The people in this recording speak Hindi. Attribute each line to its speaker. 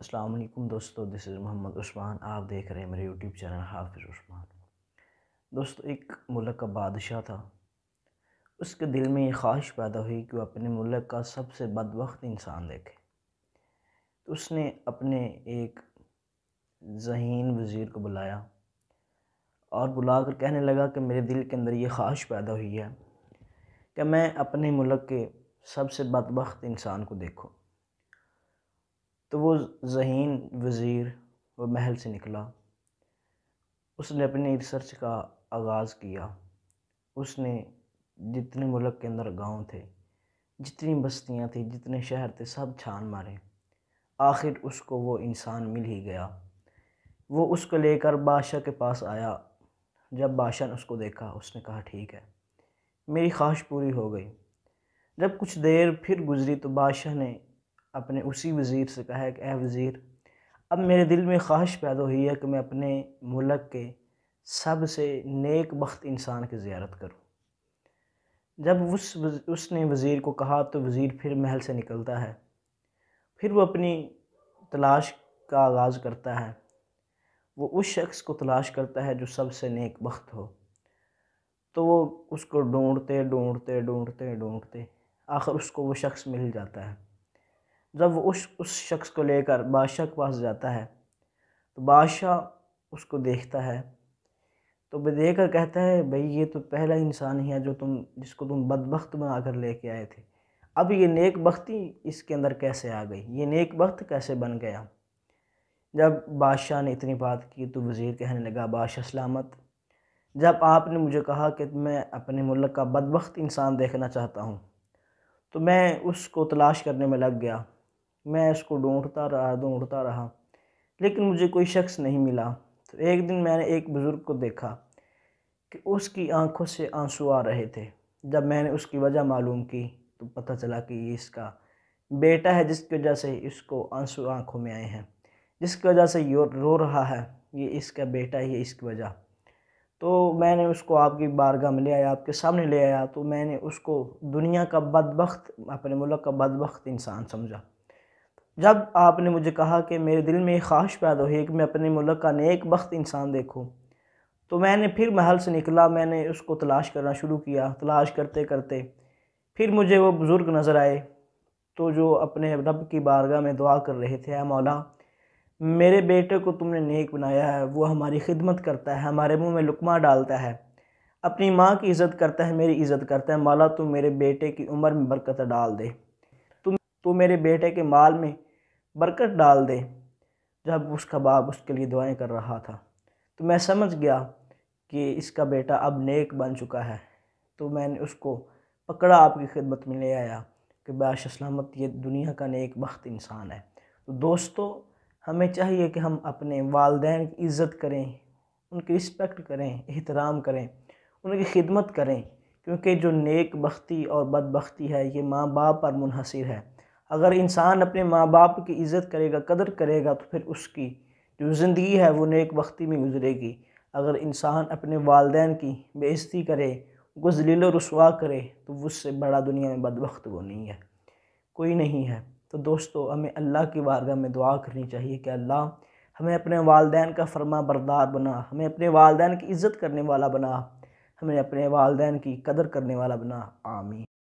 Speaker 1: अस्सलाम वालेकुम दोस्तों दिस इज़ मोहम्मद उस्मान आप देख रहे हैं मेरे यूट्यूब चैनल हाफिज़ उस्मान दोस्तों एक मुल्क का बादशाह था उसके दिल में ये ख्वाहिश पैदा हुई कि वह अपने मुल्क का सबसे बदबख्त इंसान देखे तो उसने अपने एक जहीन वज़ीर को बुलाया और बुलाकर कहने लगा कि मेरे दिल के अंदर ये ख्वाहिश पैदा हुई है कि मैं अपने मुल्क के सबसे बदबख्त इंसान को देखूँ तो वो जहीन वज़ीर व महल से निकला उसने अपनी रिसर्च का आगाज़ किया उसने जितने मुल्क के अंदर गांव थे जितनी बस्तियां थी जितने शहर थे सब छान मारे आखिर उसको वो इंसान मिल ही गया वो उसको लेकर बादशाह के पास आया जब बादशाह ने उसको देखा उसने कहा ठीक है मेरी ख्वाहिश पूरी हो गई जब कुछ देर फिर गुजरी तो बादशाह ने अपने उसी वज़ीर से कहा है कि ए वज़ीर अब मेरे दिल में ख्वाहिश पैदा हुई है कि मैं अपने मुल्क के सबसे नेक बख्त इंसान की ज़्यारत करूँ जब उस उसने वज़ीर को कहा तो वज़ीर फिर महल से निकलता है फिर वो अपनी तलाश का आगाज़ करता है वो उस शख्स को तलाश करता है जो सबसे नेक बख्त हो तो वो उसको ढूंढते ढूंढते ढूंढते ढूंढते आखिर उसको वो शख्स मिल जाता है जब वो उस उस शख्स को लेकर बादशाह के पास जाता है तो बादशाह उसको देखता है तो वह देख कर कहता है भाई ये तो पहला इंसान ही है जो तुम जिसको तुम बदबख्त बना कर लेके आए थे अब ये नेक बख्ती इसके अंदर कैसे आ गई ये नेक बख्त कैसे बन गया जब बादशाह ने इतनी बात की तो वज़ीर कहने लगा बादशाह सलामत जब आपने मुझे कहा कि मैं अपने मुल्क का बदबख्त इंसान देखना चाहता हूँ तो मैं उसको तलाश करने में लग गया मैं इसको ढूंढता रहा ढूंढता रहा लेकिन मुझे कोई शख्स नहीं मिला तो एक दिन मैंने एक बुज़ुर्ग को देखा कि उसकी आंखों से आंसू आ रहे थे जब मैंने उसकी वजह मालूम की तो पता चला कि ये इसका बेटा है जिसकी वजह से इसको आंसू आंखों में आए हैं जिसकी वजह से यो रो रहा है ये इसका बेटा ही है इसकी वजह तो मैंने उसको आपकी बारगाह में ले आया आपके सामने ले आया तो मैंने उसको दुनिया का बदबخت अपने मुल्क का बदबخت इंसान समझा जब आपने मुझे कहा कि मेरे दिल में ख्वाहिश पैदा हुई कि मैं अपने मुल्क का नेक बख्त इंसान देखूँ तो मैंने फिर महल से निकला मैंने उसको तलाश करना शुरू किया तलाश करते करते फिर मुझे वो बुज़ुर्ग नज़र आए तो जो अपने रब की बारगाह में दुआ कर रहे थे मौला मेरे बेटे को तुमने नेक बनाया है वो हमारी खिदमत करता है हमारे मुंह में लुकमा डालता है अपनी माँ की इज़्ज़त करता है मेरी इज़्ज़त करता है मौला तुम मेरे बेटे की उम्र में बरकत डाल दे तुम तू मेरे बेटे के माल में बरकत डाल दे जब उसका बाप उसके लिए दुआएं कर रहा था तो मैं समझ गया कि इसका बेटा अब नेक बन चुका है तो मैंने उसको पकड़ा आपकी खिदमत में ले आया कि बाश सलामत ये दुनिया का नेक बख्त इंसान है तो दोस्तों हमें चाहिए कि हम अपने वालदे की इज़्ज़त करें उनकी रिस्पेक्ट करें एहतराम करें उनकी खिदमत करें क्योंकि जो नेक बख्ती और बदबख्ती है ये माँ बाप पर मुनहसर है अगर इंसान अपने माँ बाप की इज़्ज़त करेगा कदर करेगा तो फिर उसकी जो ज़िंदगी है वो नेक वक्ती में गुजरेगी अगर इंसान अपने वालदेन की बेइज्जती करे उनको जलील रसवा करे तो उससे बड़ा दुनिया में बदबख्त वो नहीं है कोई नहीं है तो दोस्तों हमें अल्लाह की वारगाह में दुआ करनी चाहिए कि अल्लाह हमें अपने वालदेन का फरमा बरदार बना हमें अपने वालदेन की इज़्ज़त करने वाला बना हमें अपने वालदेन की कदर करने वाला बना आमीन